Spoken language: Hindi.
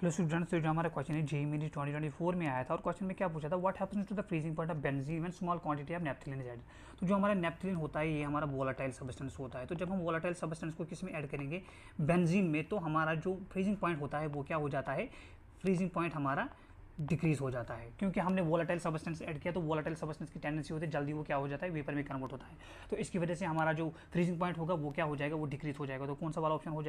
हेलो तो स्टूडेंट्स जो हमारा क्वेश्चन है जी मेरी ट्वेंटी ट्वेंटी फोर में आया था और क्वेश्चन में क्या पूछा था what happens to the freezing point of benzene and small quantity of naphthalene add तो जो हमारा नेप्थिलिन होता है ये हमारा वोलाटाइल सब्सटेंस होता है तो जब हम वोलाटाइल सबस्टेंस को किस में ऐड करेंगे बेंजीन में तो हमारा जो फ्रीजिंग पॉइंट होता है वो क्या हो जाता है फ्रीजिंग पॉइंट हमारा डिक्रीज़ हो जाता है क्योंकि हमने वोलाटाइल सबस्टेंस ऐड किया तो वोलाटाइल सबस्टेंस की टेंडेंसी होती है जल्दी वो क्या हो जाता है वेपर में कन्वर्ट होता है तो इसकी वजह से हमारा जो फ्रीजिंग पॉइंट होगा वो क्या हो जाएगा वो डिक्रीज़ हो जाएगा तो कौन सा वाला ऑप्शन हो जाएगा